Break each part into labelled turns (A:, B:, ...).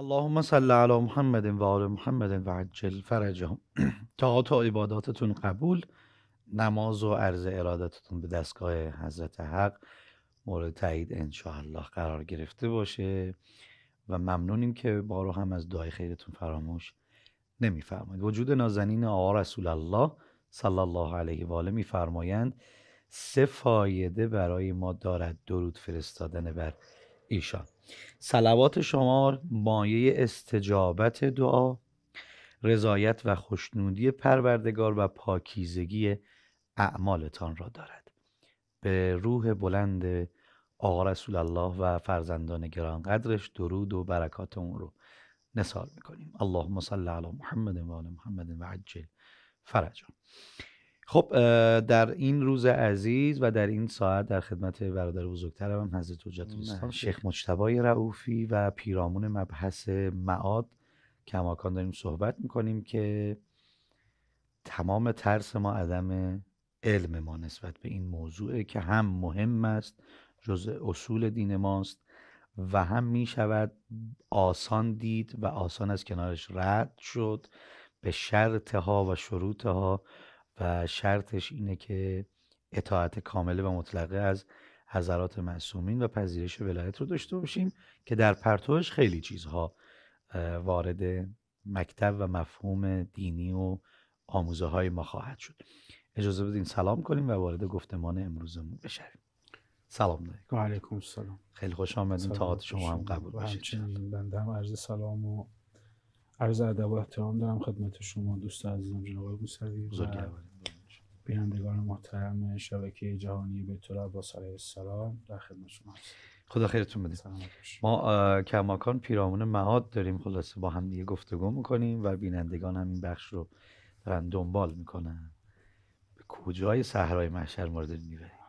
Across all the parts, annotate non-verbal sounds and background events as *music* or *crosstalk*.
A: اللهم صل علی محمد و آل محمد و عجل فرجهم تا و عباداتتون قبول نماز و عرض ارادتتون به دستگاه حضرت حق مورد تایید الله قرار گرفته باشه و ممنونیم که بارو هم از دعای خیرتون فراموش نمیفرمایید وجود نازنین آقا رسول الله صلی الله علیه و آله میفرمایند سه فایده برای ما دارد درود فرستادن بر ایشان سلوات شما مایه استجابت دعا رضایت و خوشنودی پروردگار و پاکیزگی اعمالتان را دارد به روح بلند آقا رسول الله و فرزندان گرانقدرش درود و برکات اون رو نصار میکنیم اللهم صل علی محمد و آل محمد و عجل فرجان خب در این روز عزیز و در این ساعت در خدمت برادر بزرگترم هم حضرت حجت الاسلام شیخ مجتبای رعوفی و پیرامون مبحث معاد کماکان داریم صحبت میکنیم که تمام ترس ما عدم علم ما نسبت به این موضوعه که هم مهم است جزء اصول دین ماست و هم می شود آسان دید و آسان از کنارش رد شد به شرط ها و شروط ها و شرطش اینه که اطاعت کامله و مطلقه از حضرات معصومین و پذیرش ولایت رو داشته باشیم که در پرتوش خیلی چیزها وارد مکتب و مفهوم دینی و آموزه های ما خواهد شد اجازه بدین سلام کنیم و وارد گفتمان امروزمون بشیم. سلام علیکم علیکم سلام. خیلی خوش آمدین تاعت شما هم قبول باشید
B: بنده هم عرض سلام و عرض ادب و احترام دارم خدمت شما دوست عزیزم جناب موسوی بینندگان محترم شبکه جهانی بیت عباس علیه السلام در خدمت شما
A: خدا خیرتون بده ما کماکان پیرامون معاد داریم خلاصه با هم دیگه گفتگو میکنیم و بینندگان هم این بخش رو دارن دنبال میکنن به کجای صحرای محشر مورد میبرید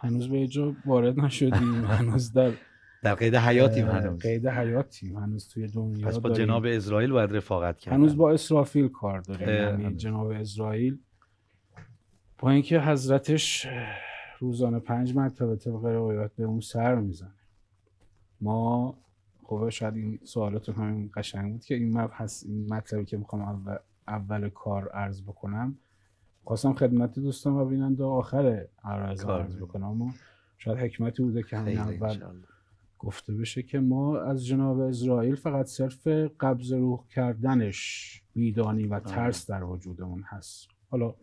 A: هنوز به
B: جا وارد نشدیم *laughs* هنوز در در قید حیاتیم هنوز قید حیاتیم هنوز توی
A: دنیا پس با جناب اسرائیل باید رفاقت کرد هنوز با
B: اسرافیل کار داریم یعنی جناب اسرائیل با اینکه حضرتش روزانه پنج مرتبه طبق روایات به اون سر میزنه ما خب شاید این سوالاتون همین قشنگ بود که این مبحث این مطلبی که میخوام اول, اول کار عرض بکنم خواستم خدمت دوستان و بیننده آخر عرض عرض بکنم اما شاید حکمتی بوده که همین اول گفته بشه که ما از جناب اسرائیل فقط صرف قبض روح کردنش میدانی و آره. ترس در وجودمون هست حالا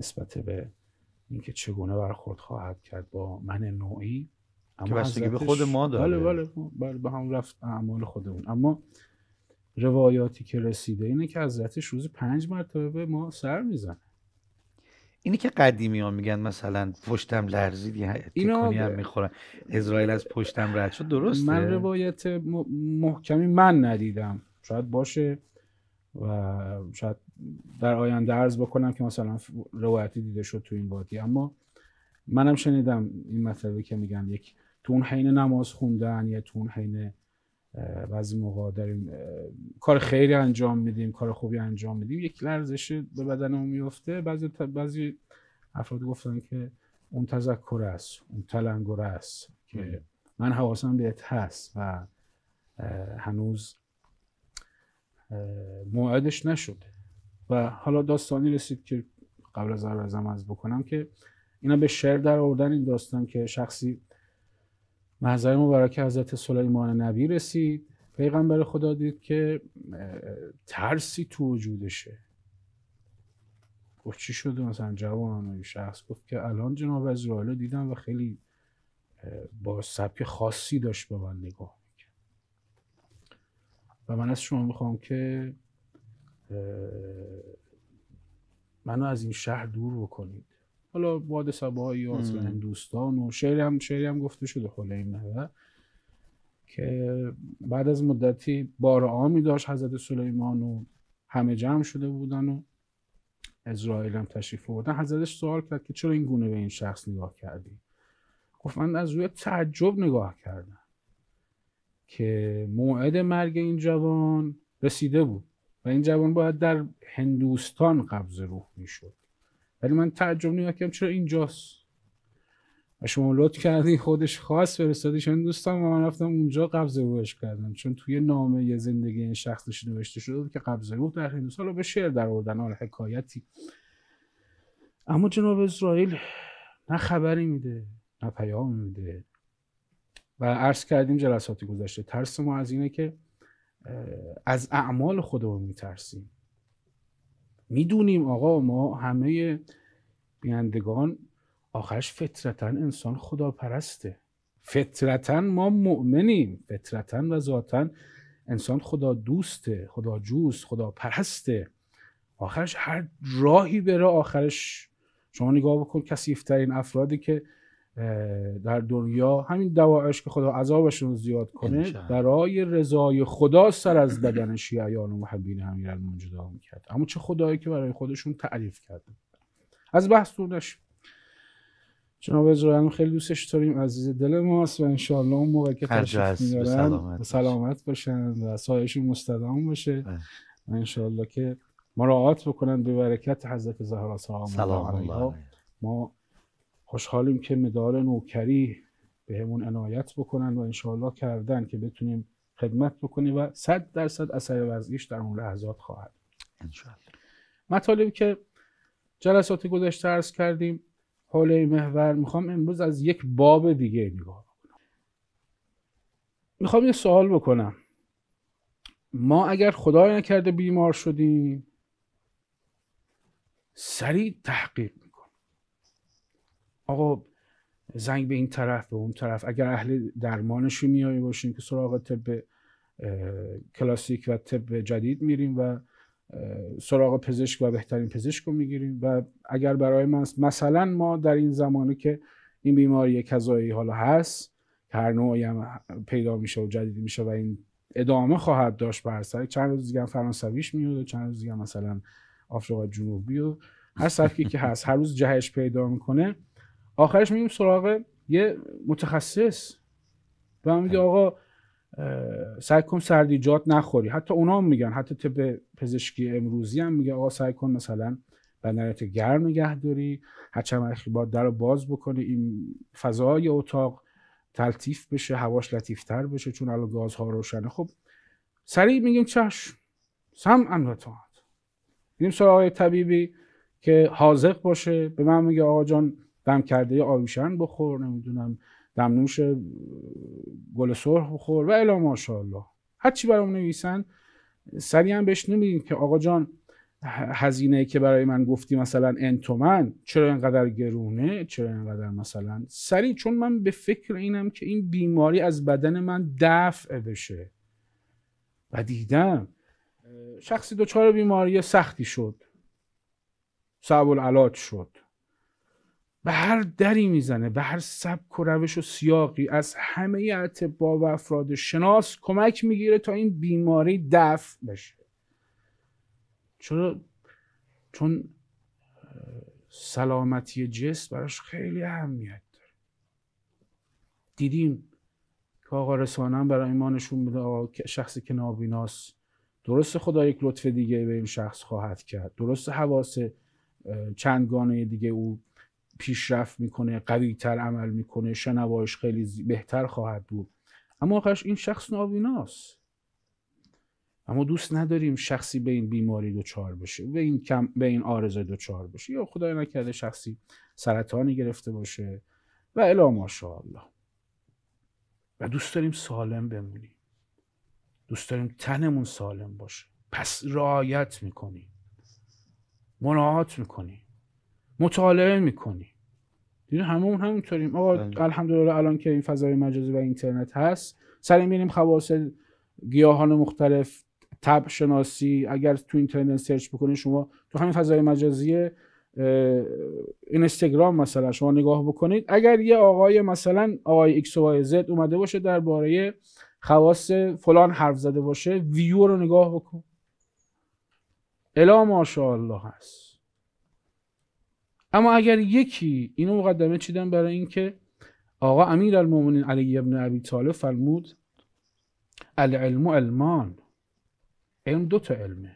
B: نسبت به اینکه چگونه برخورد خواهد کرد با من نوعی که به خود ما داره بله بله،, خب، بله به هم رفت اعمال خودمون اما روایاتی که رسیده اینه که حضرتش روزی پنج مرتبه به ما سر میزنه
A: اینی که قدیمی ها میگن مثلا پشتم لرزید یه تکونی هم آره. میخورن اسرائیل از پشتم رد شد درسته من
B: روایت محکمی من ندیدم شاید باشه و شاید در آینده عرض بکنم که مثلا روایتی دیده شد تو این وادی اما منم شنیدم این مطلبی که میگن یک تو اون حین نماز خوندن یا تو اون حین بعضی موقع داریم کار خیلی انجام میدیم کار خوبی انجام میدیم یک لرزش به بدن اون میفته بعضی بعضی افراد گفتن که اون تذکر است اون تلنگر است که من حواسم بهت هست و هنوز موعدش نشده و حالا داستانی رسید که قبل از ازم از بکنم که اینا به شعر در آوردن این داستان که شخصی محضر مبارک حضرت سلیمان نبی رسید پیغمبر خدا دید که ترسی تو وجودشه گفت چی شده مثلا جوان و شخص گفت که الان جناب از رو دیدم و خیلی با سبک خاصی داشت به من نگاه میکرد و من از شما میخوام که منو از این شهر دور بکنید حالا باد سبایی و اصلا هندوستان و شعری هم, هم گفته شده حول این که بعد از مدتی بار آمی داشت حضرت سلیمان و همه جمع شده بودن و اسرائیل هم تشریف بودن حضرتش سوال کرد که چرا این گونه به این شخص نگاه کردی گفت من از روی تعجب نگاه کردم که موعد مرگ این جوان رسیده بود و این جوان باید در هندوستان قبض روح میشد ولی من تعجب نمیکنم چرا اینجاست و شما لط کردی خودش خاص فرستادیش هندوستان و من رفتم اونجا قبض روحش کردم چون توی نامه زندگی این شخصش نوشته شده بود که قبض روح در هندوستان رو به شعر در آوردن آره، حکایتی اما جناب اسرائیل نه خبری میده نه پیام میده و عرض کردیم جلساتی گذشته ترس ما از اینه که از اعمال خودمون میترسیم میدونیم آقا ما همه بینندگان آخرش فطرتا انسان پرسته. فطرتا ما مؤمنیم فطرتا و ذاتا انسان خدا دوسته خدا جوست خدا پرسته آخرش هر راهی بره آخرش شما نگاه بکن کسیفترین افرادی که در دنیا همین دواعش که خدا عذابشون زیاد کنه برای رضای خدا سر از بدن شیعیان و محبین امیرالمومنین جدا میکرد اما چه خدایی که برای خودشون تعریف کرد از بحث دور نشیم جناب خیلی دوستش داریم عزیز دل ماست و انشالله اون موقع که تشریف میارن سلامت, سلامت باشن و سایشون مستدام باشه بله. و انشالله که مراعات بکنن به برکت حضرت زهرا سلام الله ما خوشحالیم که مدال نوکری بهمون همون عنایت بکنن و انشالله کردن که بتونیم خدمت بکنیم و صد درصد اثر وضعیش در اون لحظات خواهد انشالله مطالبی که جلسات گذشته ارز کردیم حول این محور میخوام امروز از یک باب دیگه نگاه بکنم. میخوام یه سوال بکنم ما اگر خدای نکرده بیمار شدیم سریع تحقیق آقا زنگ به این طرف به اون طرف اگر اهل درمانشو میایی باشین که سراغ طب کلاسیک و طب جدید میریم و سراغ پزشک و بهترین پزشک رو میگیریم و اگر برای من مثلا ما در این زمانه که این بیماری کذایی حالا هست که هر نوعی هم پیدا میشه و جدید میشه و این ادامه خواهد داشت بر سر چند روز دیگه فرانسویش میاد و چند روز دیگه مثلا آفریقا جنوبی و هر سبکی که هست هر روز جهش پیدا میکنه آخرش میگیم سراغ یه متخصص و هم میگه آقا سعی کن سردیجات نخوری حتی اونا هم میگن حتی طب پزشکی امروزی هم میگه آقا سعی کن مثلا بندرت گرم نگه داری هر چند با در رو باز بکنی این فضای اتاق تلطیف بشه هواش لطیفتر بشه چون الان گازها روشنه خب سریع میگیم چشم سم ان میریم سراغ طبیبی که حاضق باشه به من میگه آقا جان دم کرده آویشن بخور نمیدونم دمنوش گل سرخ بخور و الا ماشاءالله هر چی برام نویسن سریعا هم بهش نمیدیم که آقا جان هزینه که برای من گفتی مثلا ان چرا اینقدر گرونه چرا اینقدر مثلا سریع چون من به فکر اینم که این بیماری از بدن من دفع بشه و دیدم شخصی دچار بیماری سختی شد صعب العلاج شد به هر دری میزنه به هر سبک و روش و سیاقی از همه اتباع و افراد شناس کمک میگیره تا این بیماری دفع بشه چرا چون سلامتی جسم براش خیلی اهمیت داره دیدیم که آقا رسانم برای ایمانشون میده آقا شخصی که نابیناس درست خدا یک لطف دیگه به این شخص خواهد کرد درست حواس چندگانه دیگه او پیشرفت میکنه قوی تر عمل میکنه شنوایش خیلی بهتر خواهد بود اما آخرش این شخص نابیناست اما دوست نداریم شخصی به این بیماری دچار بشه به این کم به این آرزه دچار بشه یا خدای نکرده شخصی سرطانی گرفته باشه و الا ماشاءالله و دوست داریم سالم بمونیم دوست داریم تنمون سالم باشه پس رعایت میکنیم مراعات میکنیم مطالعه میکنیم دیدین همون همونطوریم آقا بله. الحمدلله الان که این فضای مجازی و اینترنت هست سریم میریم خواص گیاهان مختلف تب شناسی اگر تو اینترنت سرچ بکنید شما تو همین فضای مجازی اینستاگرام مثلا شما نگاه بکنید اگر یه آقای مثلا آقای ایکس و زد اومده باشه درباره خواص فلان حرف زده باشه ویو رو نگاه بکن الا ماشاءالله هست اما اگر یکی اینو مقدمه چیدن برای اینکه آقا امیر المومنین علی ابن طالب فرمود العلم علمان علم دوتا تا علمه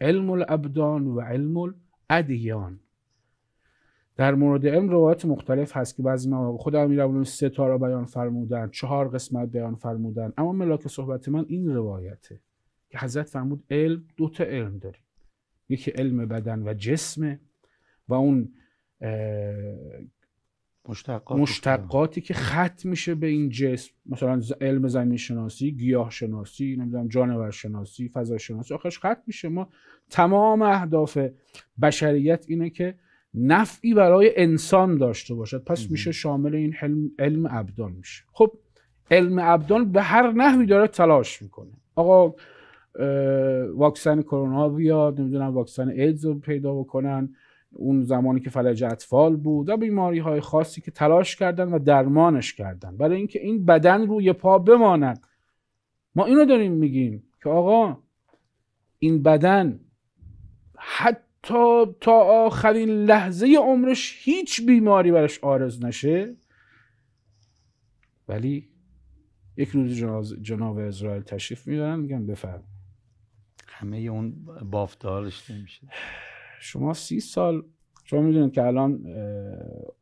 B: علم الابدان و علم الادیان در مورد علم روایت مختلف هست که بعضی مواقع خود امیرالمومنین سه تا را بیان فرمودن چهار قسمت بیان فرمودن اما ملاک صحبت من این روایته که حضرت فرمود علم دو تا علم داریم یکی علم بدن و جسمه و اون مشتقات مشتقاتی که ختم میشه به این جسم مثلا علم زمین شناسی گیاه شناسی نمیدونم جانور شناسی فضا شناسی آخرش ختم میشه ما تمام اهداف بشریت اینه که نفعی برای انسان داشته باشد پس میشه شامل این علم, علم ابدان میشه خب علم ابدان به هر نحوی داره تلاش میکنه آقا واکسن کرونا بیاد نمیدونم واکسن ایدز رو پیدا بکنن اون زمانی که فلج اطفال بود و بیماری های خاصی که تلاش کردن و درمانش کردن برای اینکه این بدن روی پا بماند ما اینو داریم میگیم که آقا این بدن حتی تا آخرین لحظه عمرش هیچ بیماری برش آرز نشه ولی یک روز جناب اسرائیل تشریف میدارن میگن
A: بفرم همه اون بافتارش نمیشه
B: شما سی سال شما میدونید که الان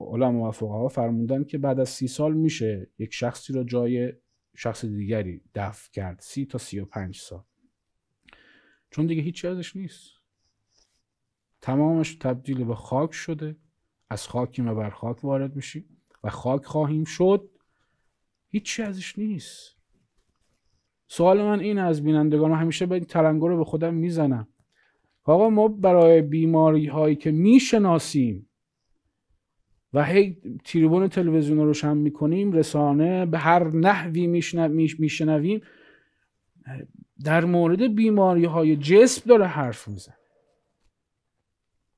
B: علم و فقها فرموندن که بعد از سی سال میشه یک شخصی را جای شخص دیگری دفع کرد سی تا سی و پنج سال چون دیگه هیچی ازش نیست تمامش تبدیل به خاک شده از خاکی ما بر خاک وارد میشیم و خاک خواهیم شد هیچی ازش نیست سوال من این از بینندگان همیشه به این تلنگر رو به خودم میزنم آقا ما برای بیماری هایی که میشناسیم و هی تریبون تلویزیون رو روشن میکنیم رسانه به هر نحوی میشنویم در مورد بیماری های جسم داره حرف میزن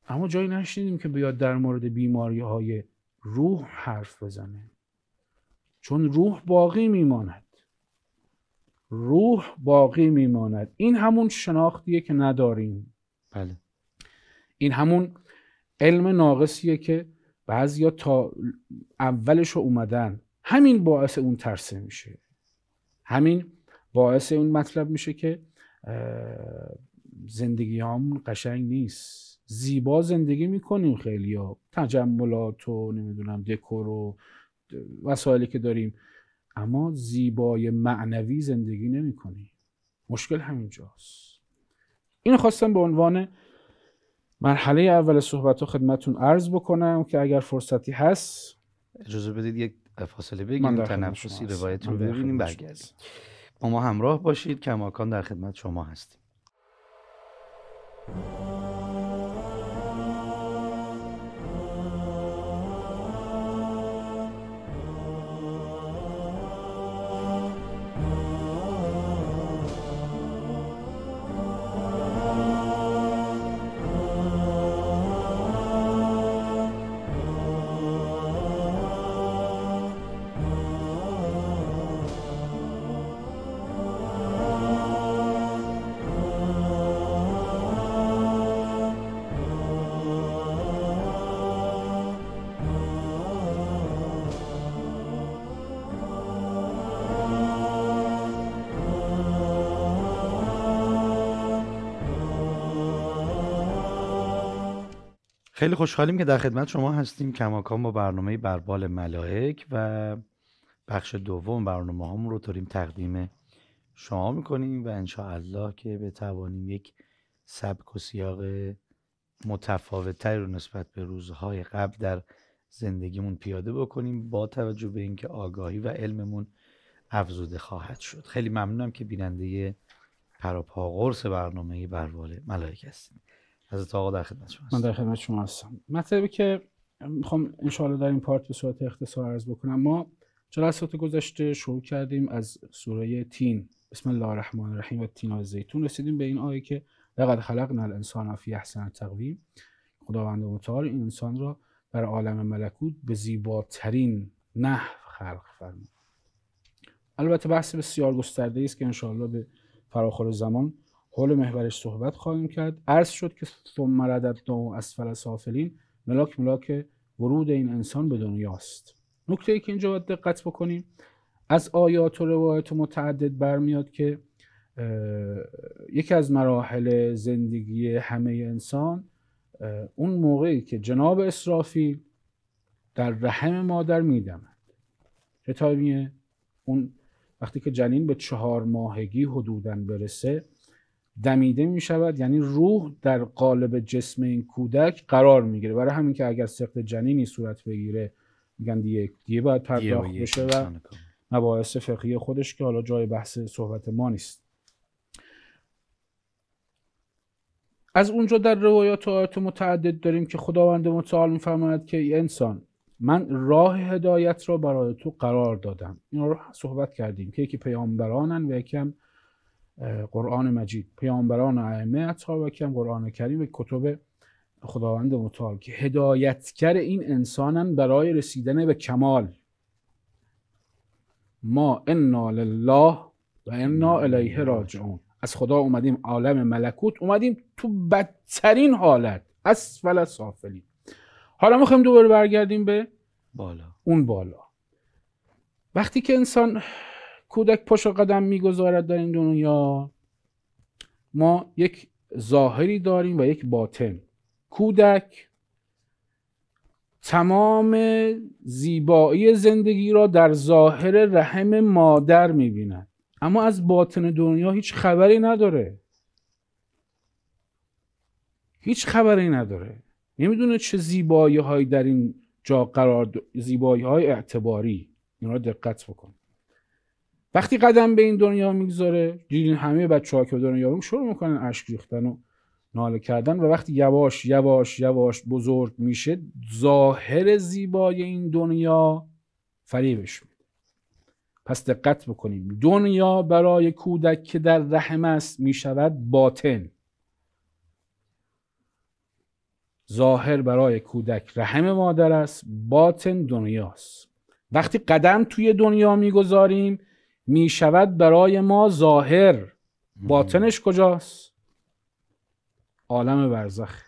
B: اما جایی نشنیدیم که بیاد در مورد بیماری های روح حرف بزنه چون روح باقی میماند روح باقی میماند این همون شناختیه که نداریم بله این همون علم ناقصیه که بعضیا تا اولش رو اومدن همین باعث اون ترسه میشه همین باعث اون مطلب میشه که زندگی همون قشنگ نیست زیبا زندگی میکنیم خیلی ها تجملات و نمیدونم دکور و وسایلی که داریم اما زیبای معنوی زندگی نمیکنیم مشکل همینجاست این خواستم به عنوان مرحله اول صحبت و خدمتون عرض بکنم
A: که اگر فرصتی هست اجازه بدید یک فاصله بگیریم تنفسی روایت بله، ببینیم برگردیم با ما همراه باشید کماکان در خدمت شما هستیم خیلی خوشحالیم که در خدمت شما هستیم کماکان با برنامه بربال ملائک و بخش دوم برنامه هامون رو داریم تقدیم شما میکنیم و انشاءالله که بتوانیم یک سبک و سیاق متفاوت رو نسبت به روزهای قبل در زندگیمون پیاده بکنیم با توجه به اینکه آگاهی و علممون افزوده خواهد شد خیلی ممنونم که بیننده پراپاقرس برنامه بربال ملائک هستیم از آقا در خدمت شما من در خدمت
B: شما هستم مطلبی که میخوام انشاءالله در این پارت به صورت اختصار عرض بکنم ما جلسات گذشته شروع کردیم از سوره تین بسم الله الرحمن الرحیم و تین و زیتون رسیدیم به این آیه که لقد خلقنا الانسان فی احسن تقویم خداوند متعال این انسان را بر عالم ملکوت به زیباترین نحو خلق فرمود البته بحث بسیار گسترده است که انشاءالله به فراخور زمان حول محورش صحبت خواهیم کرد عرض شد که ثم رددنا اسفل سافلین ملاک ملاک ورود این انسان به دنیاست نکته ای که اینجا باید دقت بکنیم از آیات و روایت و متعدد برمیاد که یکی از مراحل زندگی همه انسان اون موقعی که جناب اسرافیل در رحم مادر میدمد چه اون وقتی که جنین به چهار ماهگی حدودن برسه دمیده می شود یعنی روح در قالب جسم این کودک قرار میگیره برای همین که اگر سخت جنینی صورت بگیره میگن دیگه دیگه باید پرداخت بشه و مباحث فقهی خودش که حالا جای بحث صحبت ما نیست از اونجا در روایات و آیات متعدد داریم که خداوند متعال میفرماید که ای انسان من راه هدایت را برای تو قرار دادم این رو صحبت کردیم که یکی پیامبرانن و یکی هم قرآن مجید پیامبران و ائمه اصحاب کم قرآن کریم و کتب خداوند متعال که هدایتگر این انسانن برای رسیدن به کمال ما انا لله و انا الیه راجعون از خدا اومدیم عالم ملکوت اومدیم تو بدترین حالت اسفل سافلی حالا میخوایم دوباره برگردیم به بالا اون بالا وقتی که انسان کودک پشت قدم میگذارد در این دنیا ما یک ظاهری داریم و یک باطن کودک تمام زیبایی زندگی را در ظاهر رحم مادر میبیند اما از باطن دنیا هیچ خبری نداره هیچ خبری نداره نمیدونه چه زیبایی هایی در این جا قرار زیبایی های اعتباری این را دقت بکن وقتی قدم به این دنیا میگذاره دیدین همه بچه ها که به دنیا شروع میکنن اشک ریختن و ناله کردن و وقتی یواش یواش یواش بزرگ میشه ظاهر زیبای این دنیا فریبش میده پس دقت بکنیم دنیا برای کودک که در رحم است میشود باطن ظاهر برای کودک رحم مادر است باطن دنیاست وقتی قدم توی دنیا میگذاریم می شود برای ما ظاهر باطنش کجاست عالم برزخ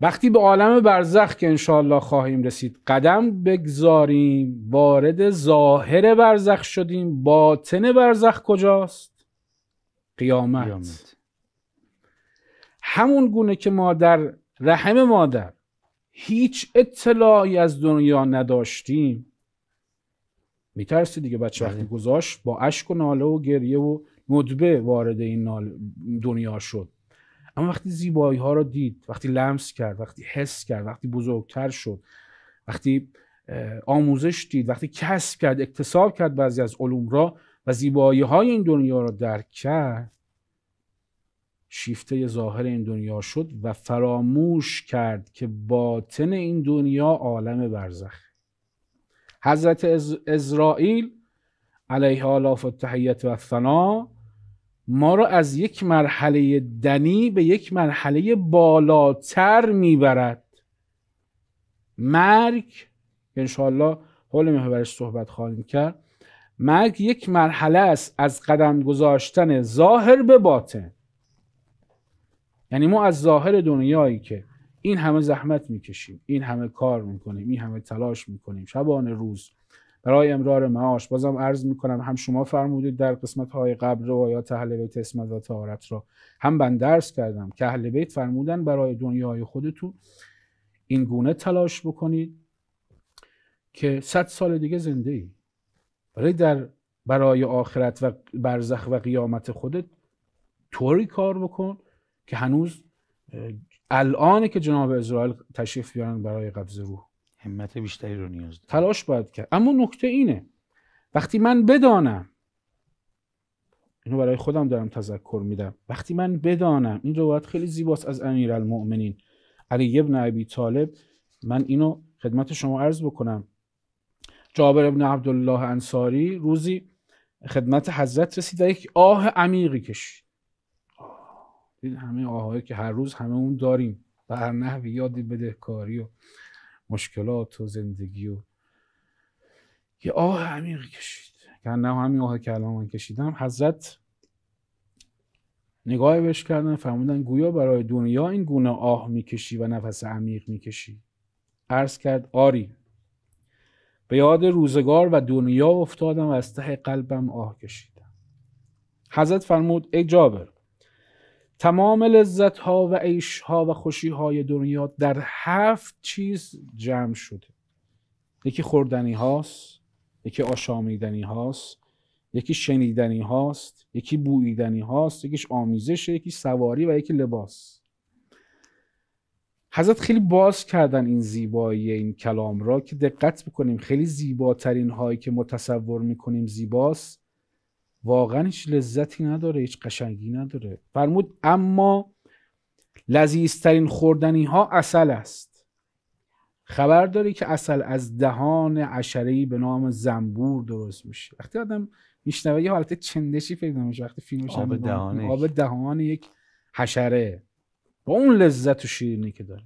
B: وقتی به عالم برزخ که انشاالله خواهیم رسید قدم بگذاریم وارد ظاهر برزخ شدیم باطن برزخ کجاست قیامت, قیامت. همون گونه که ما در رحم مادر هیچ اطلاعی از دنیا نداشتیم میترسی دیگه بچه بله. وقتی گذاشت با اشک و ناله و گریه و ندبه وارد این دنیا شد اما وقتی زیبایی ها را دید وقتی لمس کرد وقتی حس کرد وقتی بزرگتر شد وقتی آموزش دید وقتی کسب کرد اکتساب کرد بعضی از علوم را و زیبایی های این دنیا را درک کرد شیفته ظاهر این دنیا شد و فراموش کرد که باطن این دنیا عالم برزخه حضرت از... اسرائیل علیه آلاف تحییت و ثنا ما را از یک مرحله دنی به یک مرحله بالاتر میبرد مرگ که انشاءالله حول محورش صحبت خواهیم کرد مرگ یک مرحله است از قدم گذاشتن ظاهر به باطن یعنی ما از ظاهر دنیایی که این همه زحمت میکشیم این همه کار میکنیم این همه تلاش میکنیم شبانه روز برای امرار معاش بازم عرض میکنم هم شما فرمودید در قسمت های قبل یا اهل بیت اسمت و تهارت را هم من درس کردم که اهل بیت فرمودن برای دنیای خودتون این گونه تلاش بکنید که صد سال دیگه زنده ای برای در برای آخرت و برزخ و قیامت خودت طوری کار بکن که هنوز الانه که جناب اسرائیل تشریف بیارن برای قبض روح همت بیشتری رو نیاز داره تلاش باید کرد اما نکته اینه وقتی من بدانم اینو برای خودم دارم تذکر میدم وقتی من بدانم این روایت خیلی زیباست از امیرالمؤمنین علی ابن ابی طالب من اینو خدمت شما عرض بکنم جابر ابن عبدالله انصاری روزی خدمت حضرت رسید و یک آه عمیقی کشید این همه آهایی که هر روز همه اون داریم به هر نحوی یادی بدهکاری و مشکلات و زندگی و یه آه عمیق کشید که نه همین آه که الان من کشیدم حضرت نگاهی بهش کردن فرمودن گویا برای دنیا این گونه آه میکشی و نفس عمیق میکشی عرض کرد آری به یاد روزگار و دنیا افتادم و از ته قلبم آه کشیدم حضرت فرمود ای جابر تمام لذت ها و عیش ها و خوشی های دنیا در هفت چیز جمع شده یکی خوردنی هاست یکی آشامیدنی هاست یکی شنیدنی هاست یکی بویدنی هاست یکیش آمیزشه یکی سواری و یکی لباس حضرت خیلی باز کردن این زیبایی این کلام را که دقت بکنیم خیلی زیباترین هایی که متصور میکنیم زیباست واقعا هیچ لذتی نداره هیچ قشنگی نداره فرمود اما لذیذترین خوردنی ها اصل است خبر داری که اصل از دهان ای به نام زنبور درست میشه وقتی آدم میشنوه یه حالت چندشی پیدا میشه وقتی فیلم آب دهان آب دهان یک حشره با اون لذت و شیرینی که داره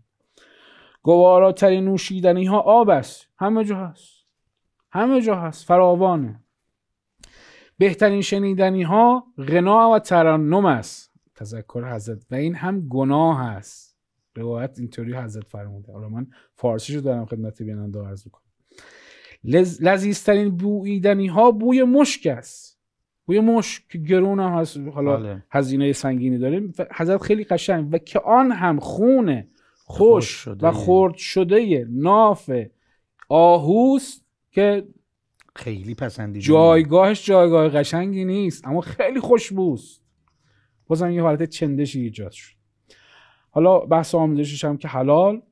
B: گواراترین نوشیدنی ها آب است همه جا هست همه جا هست فراوانه بهترین شنیدنی ها غنا و ترنم است تذکر حضرت و این هم گناه است روایت اینطوری حضرت فرموده حالا من فارسی رو دارم خدمت بیننده عرض میکنم کنم لذیذترین بویدنی ها بوی مشک است بوی مشک گرون هم هست حالا بله. هزینه سنگینی داریم حضرت خیلی قشنگ و که آن هم خونه خوش, و خرد شده ناف آهوست که
A: خیلی پسندیده
B: جایگاهش جایگاه قشنگی نیست اما خیلی خوشبوست بازم یه حالت چندشی ایجاد شد حالا بحث آموزشش هم که حلال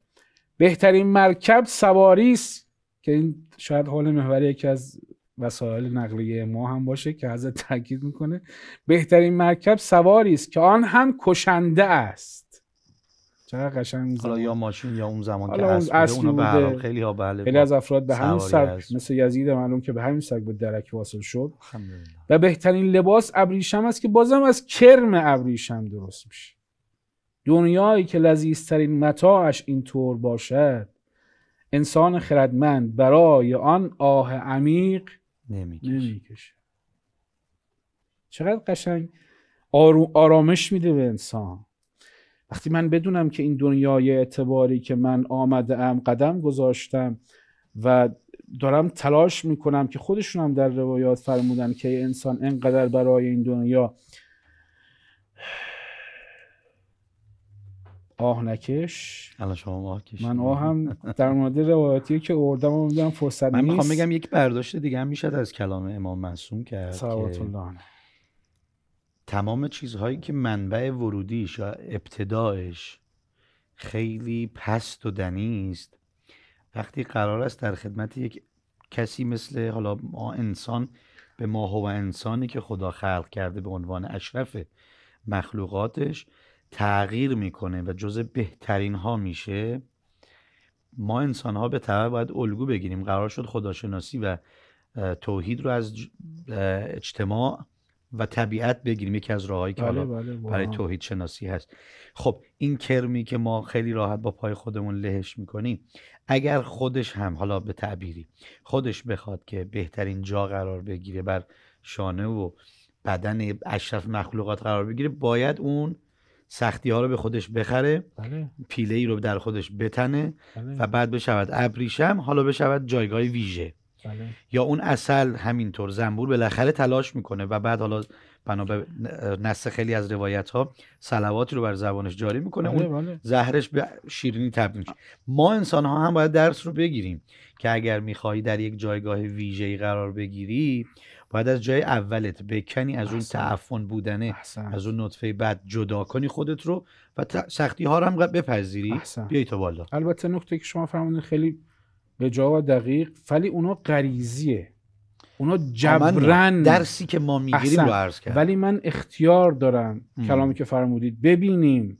B: بهترین مرکب سواری است که این شاید حال محور یکی از وسایل نقلیه ما هم باشه که حضرت تاکید میکنه بهترین مرکب سواری است که آن هم کشنده است
A: چقدر قشنگ حالا یا ماشین یا اون زمان که اون خیلی ها بله خیلی از افراد به همین سگ
B: مثل یزید معلوم که به همین سگ به درک واصل شد و بهترین لباس ابریشم است که بازم از کرم ابریشم درست میشه دنیایی که لذیذترین متاعش اینطور باشد انسان خردمند برای آن آه عمیق نمیکشه چقدر قشنگ آرامش میده به انسان وقتی من بدونم که این دنیای اعتباری که من آمده ام قدم گذاشتم و دارم تلاش میکنم که خودشون هم در روایات فرمودن که انسان انقدر برای این دنیا آه نکش
A: الان شما آه کش من آه
B: هم در مورد روایاتی که اردم میگم فرصت نیست من میخوام بگم یک برداشت
A: دیگه هم میشد از کلام امام معصوم کرد که الله تمام چیزهایی که منبع ورودیش یا ابتدایش خیلی پست و دنی است وقتی قرار است در خدمت یک کسی مثل حالا ما انسان به ما هو انسانی که خدا خلق کرده به عنوان اشرف مخلوقاتش تغییر میکنه و جز بهترین ها میشه ما انسان ها به طبع باید الگو بگیریم قرار شد خداشناسی و توحید رو از اجتماع و طبیعت بگیریم یکی از راههایی که بله، حالا بله، برای توحید شناسی هست خب این کرمی که ما خیلی راحت با پای خودمون لهش میکنیم اگر خودش هم حالا به تعبیری خودش بخواد که بهترین جا قرار بگیره بر شانه و بدن اشرف مخلوقات قرار بگیره باید اون سختی ها رو به خودش بخره بله. پیله ای رو در خودش بتنه بله. و بعد بشود ابریشم حالا بشود جایگاه ویژه بله. یا اون اصل همینطور زنبور بالاخره تلاش میکنه و بعد حالا بنا به خیلی از روایت ها صلواتی رو بر زبانش جاری میکنه بله، اون بله. زهرش به شیرینی تبدیل میشه ما انسان ها هم باید درس رو بگیریم که اگر میخوایی در یک جایگاه ویژه‌ای قرار بگیری باید از جای اولت بکنی از اون تعفن بودنه از اون نطفه بعد جدا کنی خودت رو و سختی ها رو هم بپذیری بیای تو بالا
B: البته نکته که شما فرمودین خیلی به جا و دقیق ولی اونا غریزیه اونا جبرن درسی که ما میگیریم رو عرض کرد ولی من اختیار دارم کلامی که فرمودید ببینیم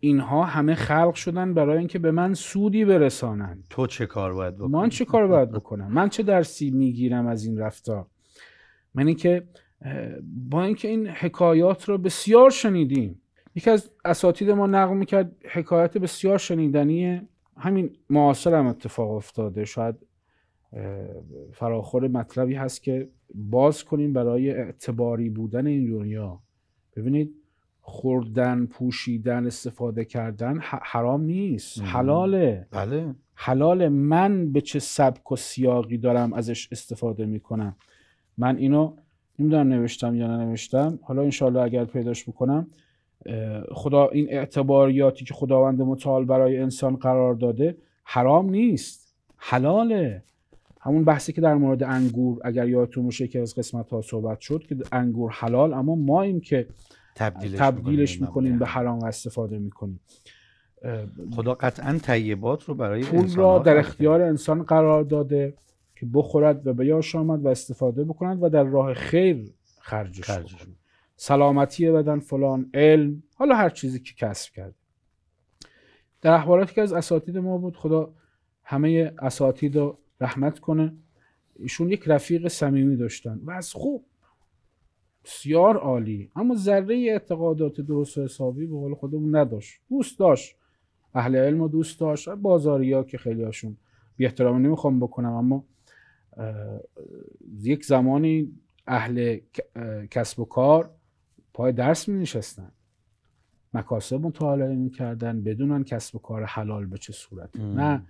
B: اینها همه خلق شدن برای اینکه به من سودی برسانن تو چه کار باید بکنم من چه کار باید بکنم من چه درسی میگیرم از این رفتار من اینکه با اینکه این حکایات رو بسیار شنیدیم یکی از اساتید ما نقل میکرد حکایت بسیار شنیدنیه همین معاصر هم اتفاق افتاده شاید فراخور مطلبی هست که باز کنیم برای اعتباری بودن این دنیا ببینید خوردن پوشیدن استفاده کردن حرام نیست حلاله بله. حلاله من به چه سبک و سیاقی دارم ازش استفاده میکنم من اینو نمیدونم نوشتم یا ننوشتم حالا انشالله اگر پیداش بکنم خدا این اعتباریاتی که خداوند متعال برای انسان قرار داده حرام نیست حلاله همون بحثی که در مورد انگور اگر یادتون باشه که از قسمت ها صحبت شد که انگور حلال اما ما ایم که تبدیلش, تبدیلش میکنیم به حرام استفاده میکنیم
A: خدا قطعا طیبات رو برای پول را در
B: اختیار انسان قرار داده که بخورد و به آمد و استفاده بکنند و در راه خیر خرجش, خرجش. سلامتی بدن فلان علم حالا هر چیزی که کسب کرد در احوالاتی که از اساتید ما بود خدا همه اساتید رو رحمت کنه ایشون یک رفیق صمیمی داشتن و از خوب بسیار عالی اما ذره اعتقادات درست و حسابی به قول خودمون نداشت دوست داشت اهل علم و دوست داشت بازاریا که خیلی هاشون بی احترامی نمیخوام بکنم اما یک زمانی اهل کسب و کار پای درس می نشستن مکاسب مطالعه می کردن بدونن کسب و کار حلال به چه صورت نه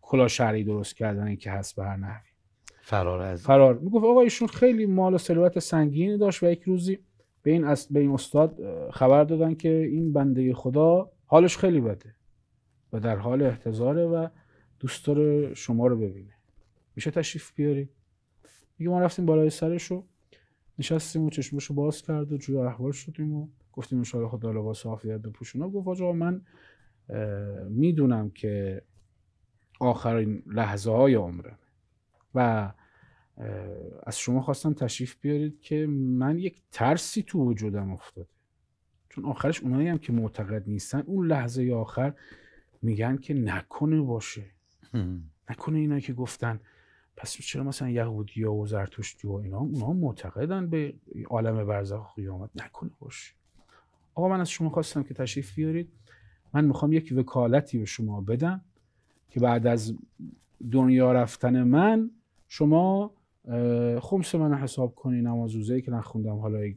B: کلا شرعی درست کردن که هست به هر نحوی فرار از فرار میگفت آقا ایشون خیلی مال و ثروت سنگینی داشت و یک روزی به این به این استاد خبر دادن که این بنده خدا حالش خیلی بده و در حال احتضاره و دوست داره شما رو ببینه میشه تشریف بیاری میگه ما رفتیم بالای سرش رو؟ نشستیم و رو باز کرد و جوی احوال شدیم و گفتیم انشاءالله خدا لباس عافیت بپوشونه گفت آقا من میدونم که آخرین لحظه های عمرمه و از شما خواستم تشریف بیارید که من یک ترسی تو وجودم افتاده چون آخرش اونایی هم که معتقد نیستن اون لحظه آخر میگن که نکنه باشه نکنه اینا که گفتن پس چرا مثلا یهودی و زرتشتی و اینا اونا معتقدن به عالم برزخ قیامت نکنه باش آقا من از شما خواستم که تشریف بیارید من میخوام یک وکالتی به شما بدم که بعد از دنیا رفتن من شما خمس من حساب کنی نمازوزه که نخوندم حالا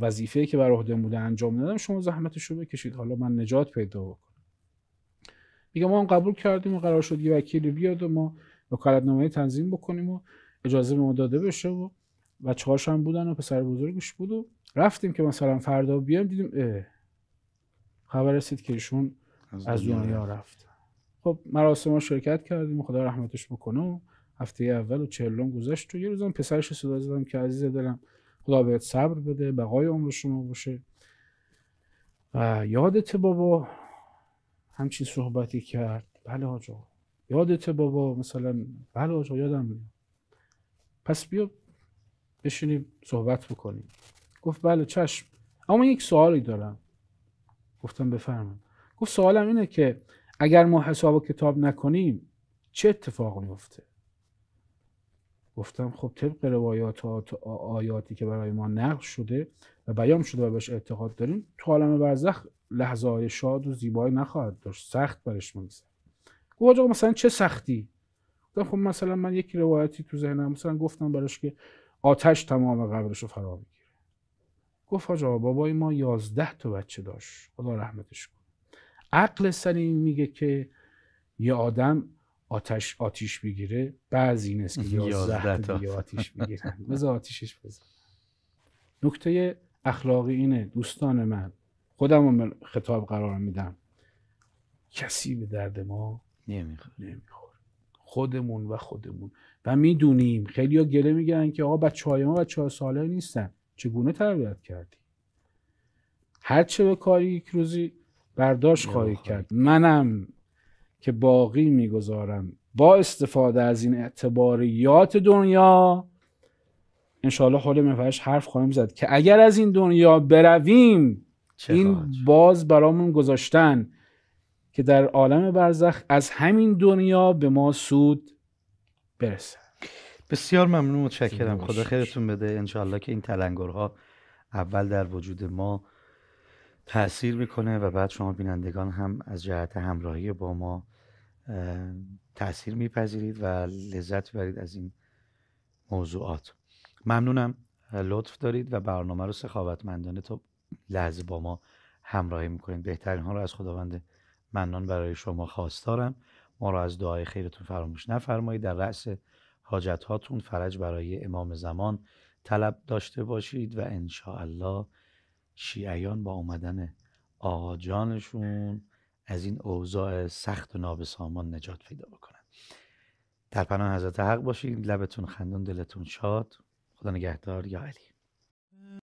B: وظیفه که بر عهده بوده انجام ندادم شما زحمتش رو بکشید حالا من نجات پیدا بکنم میگم ما هم قبول کردیم و قرار شد یه وکیل بیاد و ما وکالتنامه تنظیم بکنیم و اجازه به ما داده بشه و بچه هاش هم بودن و پسر بزرگش بود و رفتیم که مثلا فردا بیام دیدیم خبر رسید که ایشون از دنیا رفت خب مراسم ها شرکت کردیم خدا رحمتش بکنه و هفته اول و چهلم گذشت و یه روزم پسرش صدا زدم که عزیز دلم خدا بهت صبر بده بقای عمر شما باشه و یادت بابا همچین صحبتی کرد بله جا یادت بابا مثلا بله آجا یادم میاد پس بیا بشینیم صحبت بکنیم گفت بله چشم اما یک سوالی دارم گفتم بفرمایید گفت سوالم اینه که اگر ما حساب و کتاب نکنیم چه اتفاق میفته گفتم خب طبق روایات و آیاتی که برای ما نقل شده و بیان شده و بهش اعتقاد داریم تو عالم برزخ لحظه های شاد و زیبایی نخواهد داشت سخت برش میگذره گفت آقا مثلا چه سختی گفتم خب مثلا من یک روایتی تو ذهنم مثلا گفتم براش که آتش تمام قبرش رو فرا میگیره گفت آقا بابای ما یازده تا بچه داشت خدا رحمتش کنه عقل سلیم میگه که یه آدم آتش آتیش بگیره بعضی نیست که *laughs* یازده تا آتیش بگیرن *laughs* بذار نکته اخلاقی اینه دوستان من خودم رو خطاب قرار میدم کسی به درد ما
A: نمیخوره
B: خودمون و خودمون و میدونیم خیلی ها گله میگن که آقا بچه های ما بچه های ساله نیستن چگونه تربیت کردی هر چه به کاری یک روزی برداشت خواهی کرد منم که باقی میگذارم با استفاده از این اعتباریات دنیا انشالله حال مفرش حرف خواهیم زد که اگر از این دنیا برویم این باز برامون گذاشتن که در عالم برزخ از همین دنیا به ما سود برسه
A: بسیار ممنون متشکرم خدا خیرتون بده انشاءالله که این تلنگرها اول در وجود ما تاثیر میکنه و بعد شما بینندگان هم از جهت همراهی با ما تاثیر میپذیرید و لذت برید از این موضوعات ممنونم لطف دارید و برنامه رو سخاوتمندانه تا لحظه با ما همراهی میکنید بهترین ها رو از خداوند منان برای شما خواستارم ما را از دعای خیرتون فراموش نفرمایید در رأس حاجت هاتون فرج برای امام زمان طلب داشته باشید و ان الله شیعیان با اومدن آقا جانشون از این اوضاع سخت و نابسامان نجات پیدا بکنن در پناه حضرت حق باشید لبتون خندون دلتون شاد خدا نگهدار یا علی